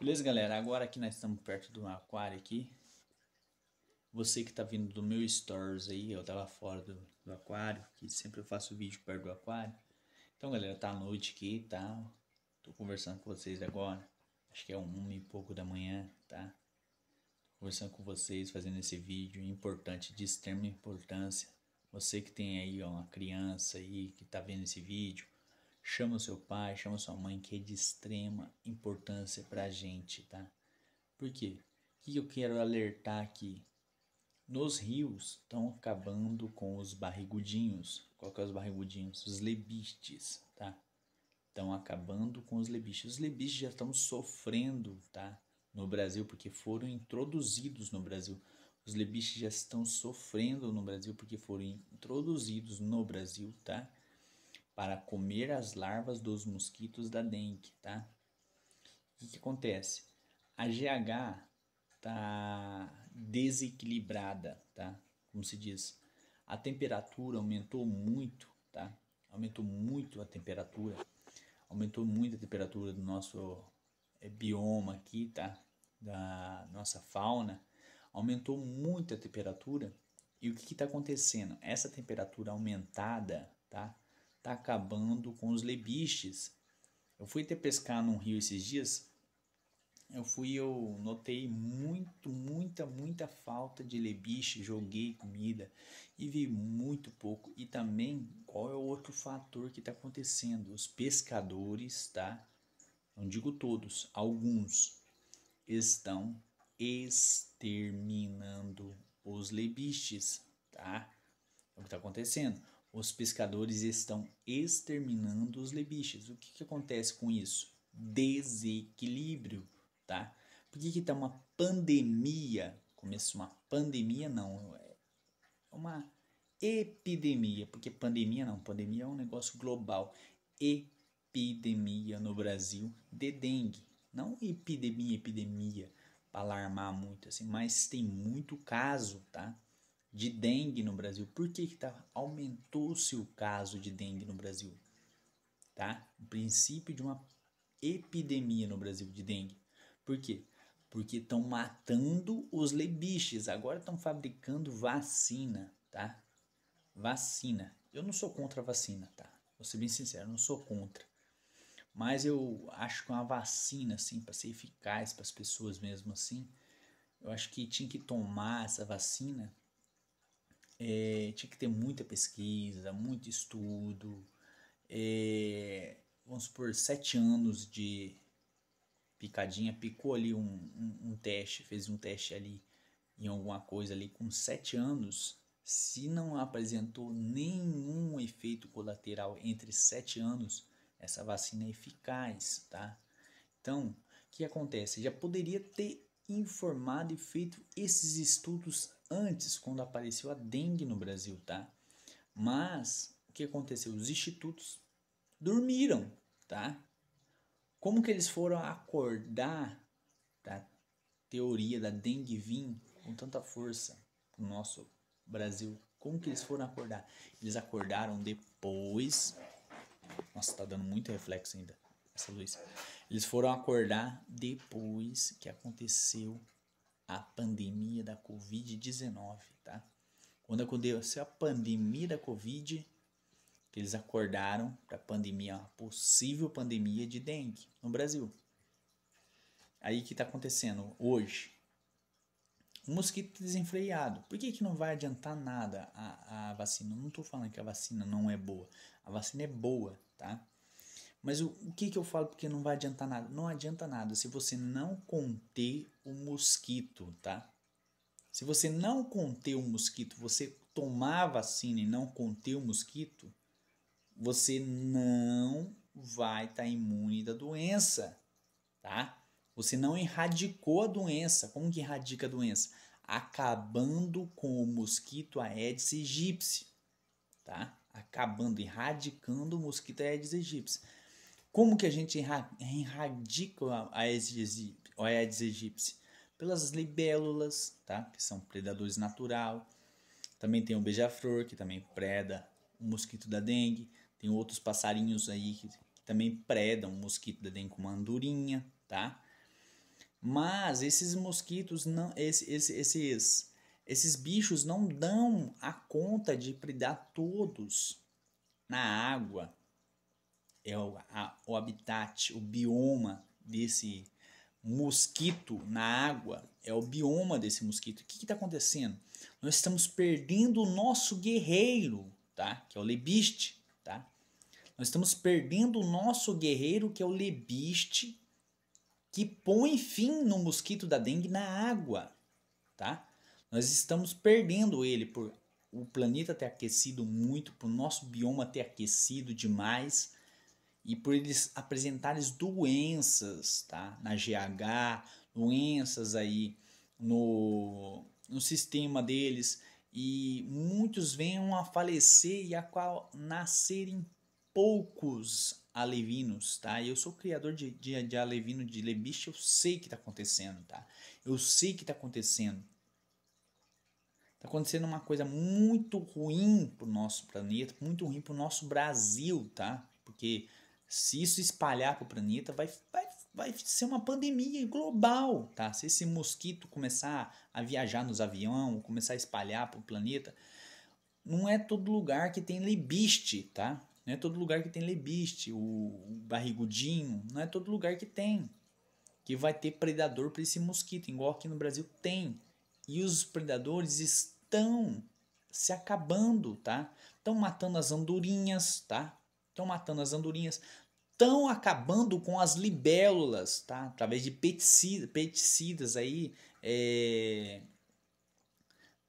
Beleza, galera? Agora que nós estamos perto do aquário aqui, você que tá vindo do meu stores aí, eu tava fora do, do aquário, que sempre eu faço vídeo perto do aquário. Então, galera, tá à noite aqui, tá? Tô conversando com vocês agora, acho que é uma e pouco da manhã, tá? Tô conversando com vocês, fazendo esse vídeo importante, de extrema importância. Você que tem aí ó, uma criança aí que tá vendo esse vídeo, chama seu pai, chama sua mãe, que é de extrema importância para a gente, tá? Por quê? O que eu quero alertar aqui? Nos rios estão acabando com os barrigudinhos. Qual que é os barrigudinhos? Os lebistes, tá? Estão acabando com os lebistes. Os lebistes já estão sofrendo, tá? No Brasil, porque foram introduzidos no Brasil. Os lebistes já estão sofrendo no Brasil porque foram introduzidos no Brasil, tá? para comer as larvas dos mosquitos da dengue, tá? O que, acontece? A GH tá desequilibrada, tá? Como se diz, a temperatura aumentou muito, tá? Aumentou muito a temperatura, aumentou muito a temperatura do nosso eh, bioma aqui, tá? Da nossa fauna, aumentou muito a temperatura. E o que está acontecendo? Essa temperatura aumentada, tá? está acabando com os lebiches. Eu fui ter pescar num rio esses dias, eu fui, eu notei muito, muita, muita falta de lebiche, joguei comida e vi muito pouco. E também, qual é o outro fator que está acontecendo? Os pescadores, tá? Não digo todos, alguns estão exterminando os lebiches, tá? É o que está acontecendo. Os pescadores estão exterminando os lebiches. O que, que acontece com isso? Desequilíbrio, tá? Por que, que tá uma pandemia? começo uma pandemia, não. É uma epidemia, porque pandemia não, pandemia é um negócio global. Epidemia no Brasil de dengue. Não epidemia, epidemia, para alarmar muito assim, mas tem muito caso, tá? de dengue no Brasil. Por que, que tá, aumentou-se o caso de dengue no Brasil? Tá? O princípio de uma epidemia no Brasil de dengue. Por quê? Porque estão matando os lebiches. Agora estão fabricando vacina, tá? Vacina. Eu não sou contra a vacina, tá? Vou ser bem sincero, não sou contra. Mas eu acho que uma vacina, assim, para ser eficaz para as pessoas mesmo assim, eu acho que tinha que tomar essa vacina é, tinha que ter muita pesquisa, muito estudo, é, vamos supor, sete anos de picadinha, picou ali um, um, um teste, fez um teste ali em alguma coisa ali com sete anos, se não apresentou nenhum efeito colateral entre sete anos, essa vacina é eficaz, tá? Então, o que acontece? Já poderia ter informado e feito esses estudos antes, quando apareceu a dengue no Brasil, tá? Mas o que aconteceu? Os institutos dormiram, tá? Como que eles foram acordar da tá? teoria da dengue vir com tanta força no nosso Brasil? Como que eles foram acordar? Eles acordaram depois. Nossa, tá dando muito reflexo ainda eles foram acordar depois que aconteceu a pandemia da Covid-19, tá? Quando aconteceu a pandemia da Covid, eles acordaram para a pandemia, a possível pandemia de dengue no Brasil. Aí que está acontecendo hoje? Um mosquito desenfreado. Por que, que não vai adiantar nada a, a vacina? Eu não estou falando que a vacina não é boa. A vacina é boa, tá? Mas o, o que, que eu falo porque não vai adiantar nada? Não adianta nada se você não conter o mosquito, tá? Se você não conter o mosquito, você tomar vacina e não conter o mosquito, você não vai estar tá imune da doença, tá? Você não erradicou a doença. Como que erradica a doença? Acabando com o mosquito Aedes aegypti, tá? Acabando, erradicando o mosquito Aedes aegypti. Como que a gente erradica a Aedes aegypti? Pelas libélulas, tá? que são predadores natural. Também tem o beija-flor, que também preda o mosquito da dengue. Tem outros passarinhos aí que também predam o mosquito da dengue, como a andorinha, tá? Mas esses mosquitos, não, esse, esse, esses, esses bichos não dão a conta de predar todos na água, é o, a, o habitat, o bioma desse mosquito na água, é o bioma desse mosquito. O que está acontecendo? Nós estamos perdendo o nosso guerreiro, tá? que é o lebiste. Tá? Nós estamos perdendo o nosso guerreiro, que é o lebiste, que põe fim no mosquito da dengue na água. Tá? Nós estamos perdendo ele por o planeta ter aquecido muito, por nosso bioma ter aquecido demais, e por eles apresentarem doenças, tá? Na GH, doenças aí no, no sistema deles e muitos venham a falecer e a qual nascerem poucos alevinos, tá? Eu sou criador de, de, de alevino, de lebiche, eu sei que está acontecendo, tá? Eu sei que está acontecendo. Está acontecendo uma coisa muito ruim para o nosso planeta, muito ruim para o nosso Brasil, tá? Porque se isso espalhar para o planeta, vai, vai, vai ser uma pandemia global, tá? Se esse mosquito começar a viajar nos aviões, começar a espalhar para o planeta, não é todo lugar que tem lebiste, tá? Não é todo lugar que tem lebiste, o barrigudinho, não é todo lugar que tem. Que vai ter predador para esse mosquito, igual aqui no Brasil tem. E os predadores estão se acabando, tá? Estão matando as andorinhas, tá? estão matando as andorinhas, estão acabando com as libélulas, tá? Através de peticidas, peticidas aí, é...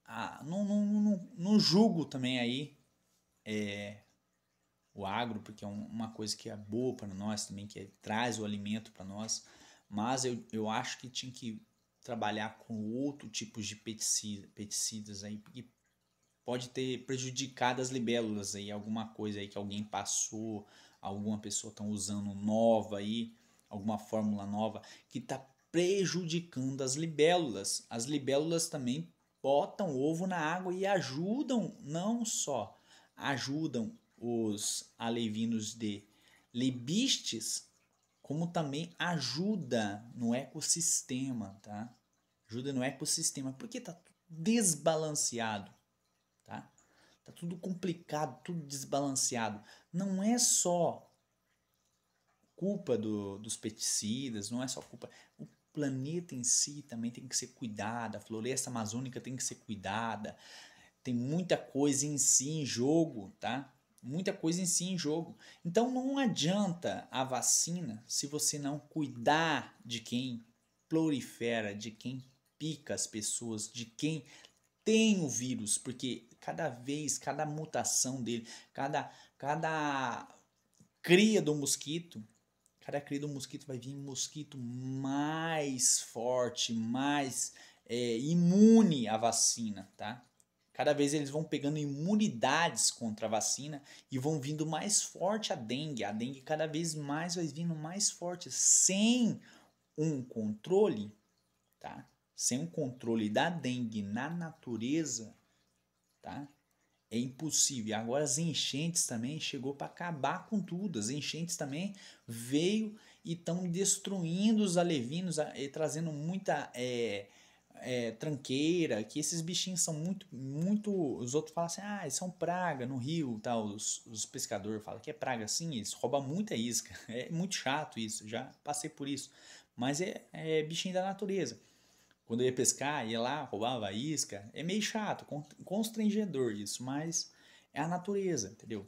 ah, não, não, não, não julgo também aí é... o agro, porque é uma coisa que é boa para nós também, que é, traz o alimento para nós, mas eu, eu acho que tinha que trabalhar com outro tipo de peticida, peticidas aí, pode ter prejudicado as libélulas aí, alguma coisa aí que alguém passou, alguma pessoa está usando nova aí, alguma fórmula nova que está prejudicando as libélulas. As libélulas também botam ovo na água e ajudam, não só ajudam os alevinos de libistes como também ajuda no ecossistema, tá? Ajuda no ecossistema, porque tá desbalanceado. Tá tudo complicado, tudo desbalanceado. Não é só culpa do, dos pesticidas, não é só culpa. O planeta em si também tem que ser cuidado, a floresta amazônica tem que ser cuidada. Tem muita coisa em si em jogo, tá? Muita coisa em si em jogo. Então não adianta a vacina se você não cuidar de quem prolifera, de quem pica as pessoas, de quem tem o vírus, porque cada vez, cada mutação dele, cada, cada cria do mosquito, cada cria do mosquito vai vir um mosquito mais forte, mais é, imune à vacina, tá? Cada vez eles vão pegando imunidades contra a vacina e vão vindo mais forte a dengue. A dengue cada vez mais vai vindo mais forte, sem um controle, tá? Sem um controle da dengue na natureza, tá? É impossível. Agora as enchentes também chegou para acabar com tudo. As enchentes também veio e estão destruindo os alevinos e trazendo muita é, é, tranqueira. Que esses bichinhos são muito, muito. Os outros falam assim, ah, são é praga no rio, tal. Tá? Os, os pescadores falam que é praga, sim. Eles roubam muita isca. É muito chato isso. Já passei por isso. Mas é, é bichinho da natureza quando eu ia pescar, ia lá, roubava a isca. É meio chato, constrangedor isso, mas é a natureza, entendeu?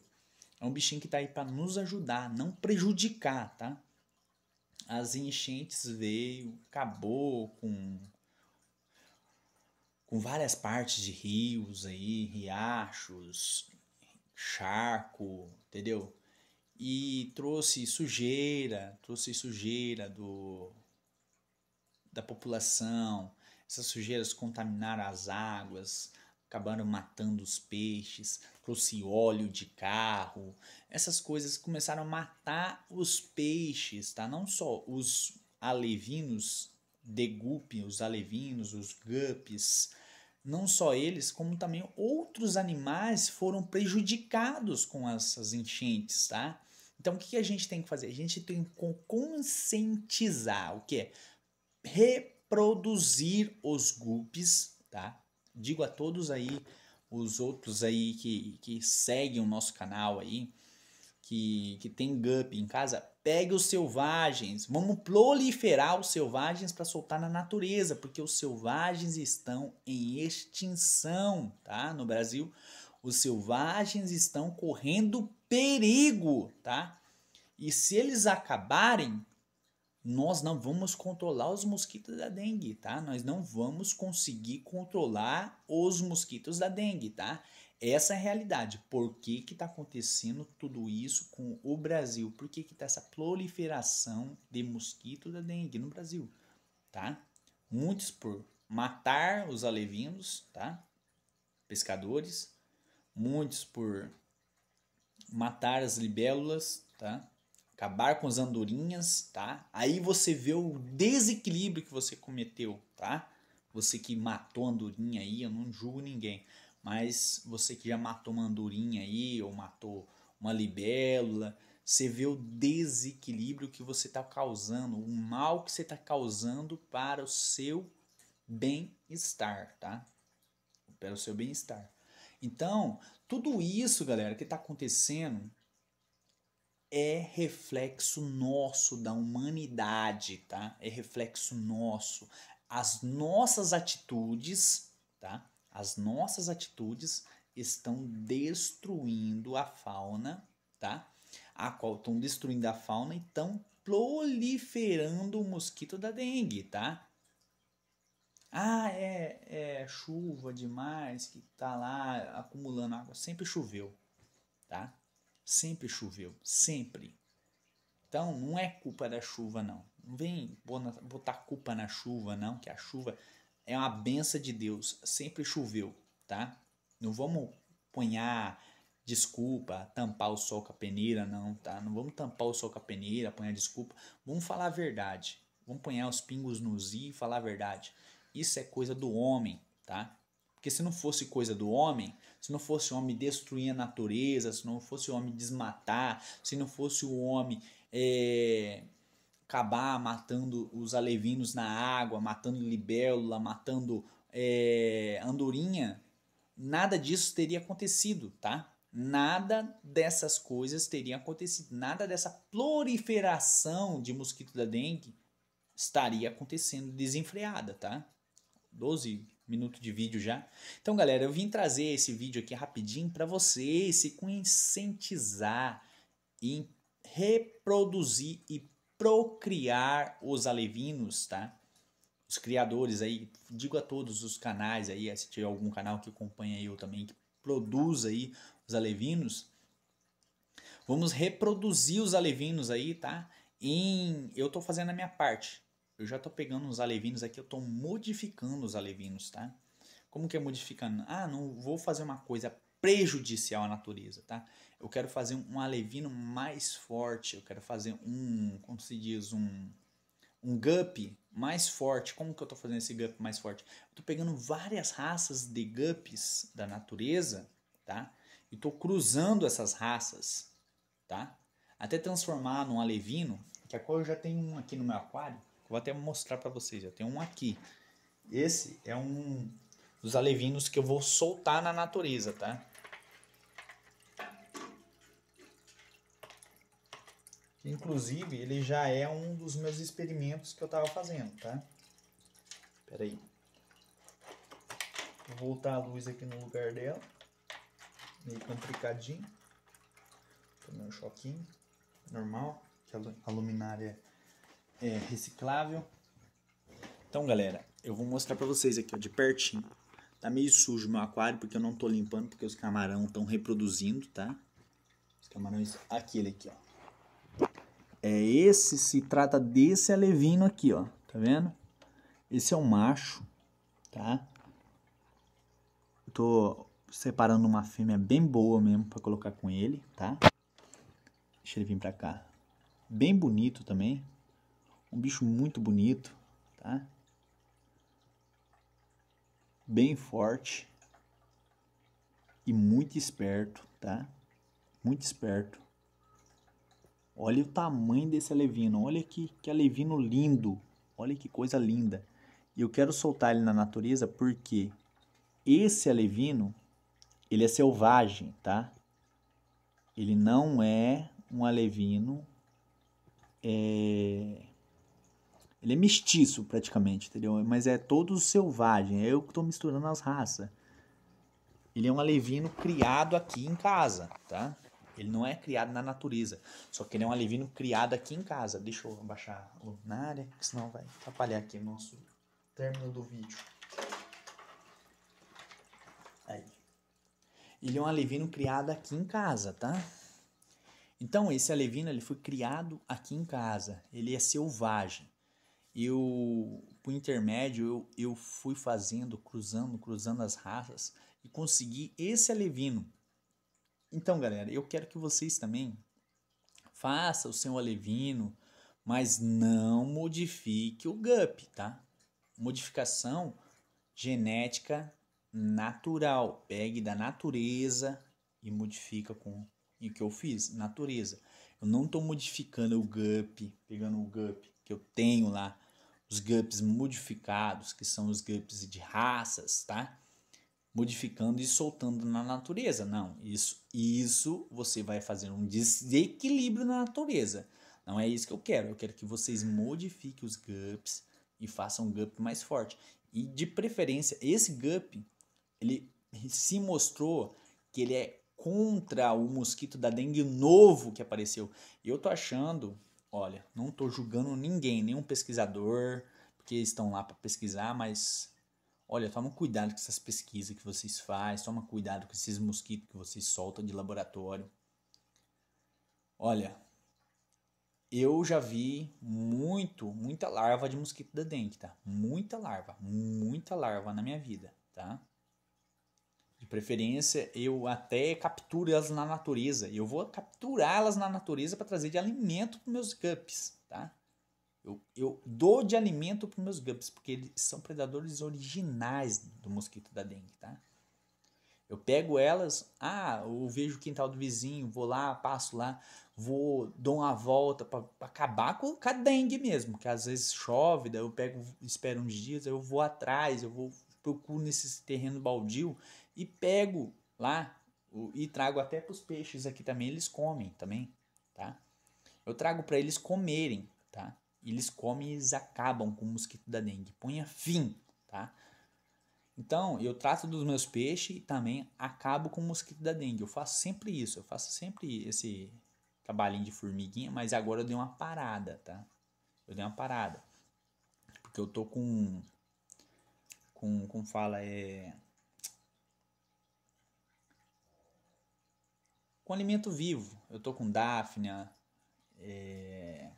É um bichinho que está aí para nos ajudar, não prejudicar, tá? As enchentes veio, acabou com com várias partes de rios aí, riachos, charco, entendeu? E trouxe sujeira, trouxe sujeira do da população, essas sujeiras contaminaram as águas, acabaram matando os peixes, trouxe óleo de carro, essas coisas começaram a matar os peixes, tá? Não só os alevinos, degupe, os alevinos, os guppies, não só eles, como também outros animais foram prejudicados com essas enchentes, tá? Então o que a gente tem que fazer? A gente tem que conscientizar o que é reproduzir os GUPs, tá? Digo a todos aí, os outros aí que, que seguem o nosso canal aí, que, que tem GUP em casa, pegue os selvagens, vamos proliferar os selvagens para soltar na natureza, porque os selvagens estão em extinção, tá? No Brasil, os selvagens estão correndo perigo, tá? E se eles acabarem, nós não vamos controlar os mosquitos da dengue, tá? Nós não vamos conseguir controlar os mosquitos da dengue, tá? Essa é a realidade. Por que que tá acontecendo tudo isso com o Brasil? Por que que tá essa proliferação de mosquito da dengue no Brasil, tá? Muitos por matar os alevinos, tá? Pescadores, muitos por matar as libélulas, tá? acabar com as andorinhas, tá? Aí você vê o desequilíbrio que você cometeu, tá? Você que matou a andorinha aí, eu não julgo ninguém, mas você que já matou uma andorinha aí ou matou uma libélula, você vê o desequilíbrio que você está causando, o mal que você está causando para o seu bem-estar, tá? Para o seu bem-estar. Então, tudo isso, galera, que está acontecendo, é reflexo nosso da humanidade, tá? É reflexo nosso. As nossas atitudes, tá? As nossas atitudes estão destruindo a fauna, tá? A qual estão destruindo a fauna e estão proliferando o mosquito da dengue, tá? Ah, é, é chuva demais que tá lá acumulando água. Sempre choveu, tá? Sempre choveu, sempre. Então não é culpa da chuva, não. Não vem botar culpa na chuva, não, que a chuva é uma benção de Deus. Sempre choveu, tá? Não vamos punhar desculpa, tampar o sol com a peneira, não, tá? Não vamos tampar o sol com a peneira, apanhar desculpa. Vamos falar a verdade. Vamos punhar os pingos nos i e falar a verdade. Isso é coisa do homem, tá? Porque se não fosse coisa do homem, se não fosse o homem destruir a natureza, se não fosse o homem desmatar, se não fosse o homem é, acabar matando os alevinos na água, matando libélula, matando é, andorinha, nada disso teria acontecido, tá? Nada dessas coisas teria acontecido, nada dessa proliferação de mosquito da dengue estaria acontecendo desenfreada, tá? 12 minuto de vídeo já. Então, galera, eu vim trazer esse vídeo aqui rapidinho para vocês se conscientizar em reproduzir e procriar os alevinos, tá? Os criadores aí, digo a todos os canais aí, se tiver algum canal que acompanha eu também, que produz aí os alevinos, vamos reproduzir os alevinos aí, tá? Em, eu tô fazendo a minha parte, eu já estou pegando os alevinos aqui, eu estou modificando os alevinos, tá? Como que é modificando? Ah, não vou fazer uma coisa prejudicial à natureza, tá? Eu quero fazer um alevino mais forte, eu quero fazer um, como se diz, um, um gup mais forte. Como que eu estou fazendo esse gup mais forte? Estou pegando várias raças de gups da natureza, tá? E estou cruzando essas raças, tá? Até transformar num alevino, que a é qual eu já tenho um aqui no meu aquário, Vou até mostrar para vocês. Eu tenho um aqui. Esse é um dos alevinos que eu vou soltar na natureza, tá? Inclusive, ele já é um dos meus experimentos que eu tava fazendo, tá? Pera aí. Vou voltar a luz aqui no lugar dela. Meio complicadinho. Tomei um choquinho. Normal, que a luminária é reciclável. Então, galera, eu vou mostrar para vocês aqui, ó, de pertinho. Tá meio sujo meu aquário, porque eu não tô limpando, porque os camarão estão reproduzindo, tá? Os camarões, aquele aqui, ó. É esse, se trata desse alevino aqui, ó. Tá vendo? Esse é o um macho, tá? Eu tô separando uma fêmea bem boa mesmo para colocar com ele, tá? Deixa ele vir pra cá. Bem bonito também. Um bicho muito bonito, tá? Bem forte e muito esperto, tá? Muito esperto. Olha o tamanho desse alevino, olha que, que alevino lindo, olha que coisa linda. E eu quero soltar ele na natureza porque esse alevino, ele é selvagem, tá? Ele não é um alevino é, ele é mestiço praticamente, entendeu? Mas é todo selvagem. É eu que estou misturando as raças. Ele é um alevino criado aqui em casa, tá? Ele não é criado na natureza. Só que ele é um alevino criado aqui em casa. Deixa eu abaixar o área, senão vai atrapalhar aqui o nosso término do vídeo. Aí. Ele é um alevino criado aqui em casa, tá? Então, esse alevino ele foi criado aqui em casa. Ele é selvagem eu, por intermédio, eu, eu fui fazendo, cruzando, cruzando as raças e consegui esse alevino. Então, galera, eu quero que vocês também façam o seu alevino, mas não modifique o GUP, tá? Modificação genética natural. Pegue da natureza e modifica com o que eu fiz, natureza. Eu não estou modificando o GUP, pegando o GUP que eu tenho lá, os GUPs modificados, que são os GUPs de raças, tá? Modificando e soltando na natureza. Não, isso, isso você vai fazer um desequilíbrio na natureza. Não é isso que eu quero. Eu quero que vocês modifiquem os GUPs e façam um GUP mais forte. E de preferência, esse GUP, ele se mostrou que ele é contra o mosquito da dengue novo que apareceu. Eu tô achando Olha, não estou julgando ninguém, nenhum pesquisador, porque eles estão lá para pesquisar, mas olha, toma cuidado com essas pesquisas que vocês fazem, toma cuidado com esses mosquitos que vocês soltam de laboratório. Olha, eu já vi muito, muita larva de mosquito da dengue, tá? Muita larva, muita larva na minha vida, tá? preferência, eu até capturo elas na natureza. eu vou capturá-las na natureza para trazer de alimento para meus gups, tá? Eu, eu dou de alimento para meus gups porque eles são predadores originais do mosquito da dengue, tá? Eu pego elas, ah, eu vejo o quintal do vizinho, vou lá, passo lá, vou, dou uma volta para acabar com, com a dengue mesmo, que às vezes chove, daí eu pego, espero uns dias, eu vou atrás, eu vou procuro nesse terreno baldio, e pego lá e trago até para os peixes aqui também, eles comem também, tá? Eu trago para eles comerem, tá? Eles comem e eles acabam com o mosquito da dengue. Ponha fim, tá? Então, eu trato dos meus peixes e também acabo com o mosquito da dengue. Eu faço sempre isso, eu faço sempre esse trabalhinho de formiguinha, mas agora eu dei uma parada, tá? Eu dei uma parada. Porque eu tô com. Com. Como fala? É com alimento vivo. Eu tô com Daphnia, é...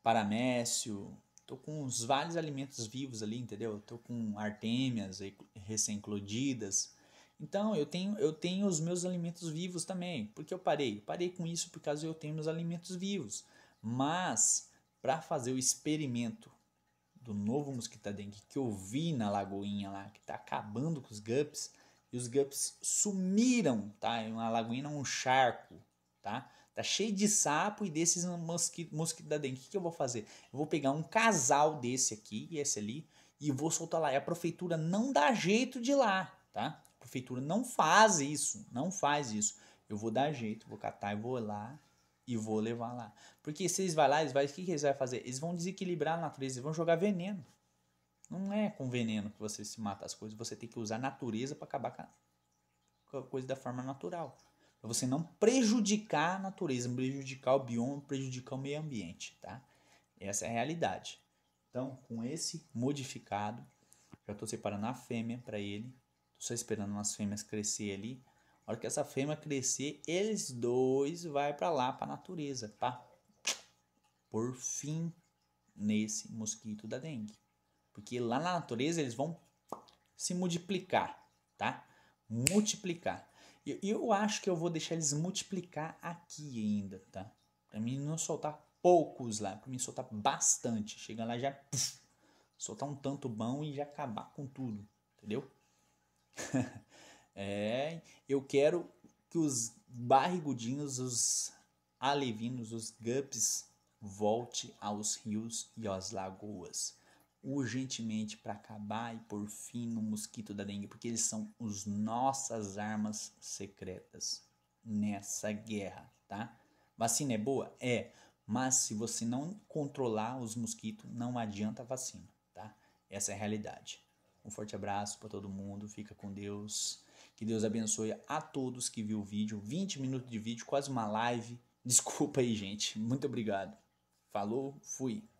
Paramécio, tô com os vários alimentos vivos ali, entendeu? Tô com artêmias recém clodidas Então, eu tenho, eu tenho os meus alimentos vivos também. porque eu parei? parei com isso por causa eu tenho meus alimentos vivos. Mas, para fazer o experimento do novo mosquita dengue que eu vi na lagoinha lá, que está acabando com os gups, e os gups sumiram, tá? Em é uma lagoinha, um charco, tá? Tá cheio de sapo e desses mosquitos mosquito da dengue. O que, que eu vou fazer? Eu vou pegar um casal desse aqui e esse ali e vou soltar lá. E a prefeitura não dá jeito de ir lá, tá? A prefeitura não faz isso, não faz isso. Eu vou dar jeito, vou catar e vou lá e vou levar lá. Porque se eles vão lá, eles vai, o que, que eles vão fazer? Eles vão desequilibrar a natureza, eles vão jogar veneno. Não é com veneno que você se mata as coisas, você tem que usar a natureza para acabar com a coisa da forma natural. Para você não prejudicar a natureza, prejudicar o bioma, prejudicar o meio ambiente, tá? Essa é a realidade. Então, com esse modificado, já estou separando a fêmea para ele. Estou só esperando umas fêmeas crescer ali. Na hora que essa fêmea crescer, eles dois vai para lá, para a natureza, tá? por fim nesse mosquito da dengue. Porque lá na natureza eles vão se multiplicar, tá? Multiplicar. Eu, eu acho que eu vou deixar eles multiplicar aqui ainda, tá? Pra mim não soltar poucos lá, pra mim soltar bastante. Chega lá já puf, soltar um tanto bom e já acabar com tudo, entendeu? é, eu quero que os barrigudinhos, os alevinos, os gups volte aos rios e às lagoas urgentemente para acabar e por fim no mosquito da dengue, porque eles são as nossas armas secretas nessa guerra, tá? Vacina é boa? É, mas se você não controlar os mosquitos, não adianta a vacina, tá? Essa é a realidade. Um forte abraço para todo mundo, fica com Deus. Que Deus abençoe a todos que viu o vídeo. 20 minutos de vídeo, quase uma live. Desculpa aí, gente. Muito obrigado. Falou, fui.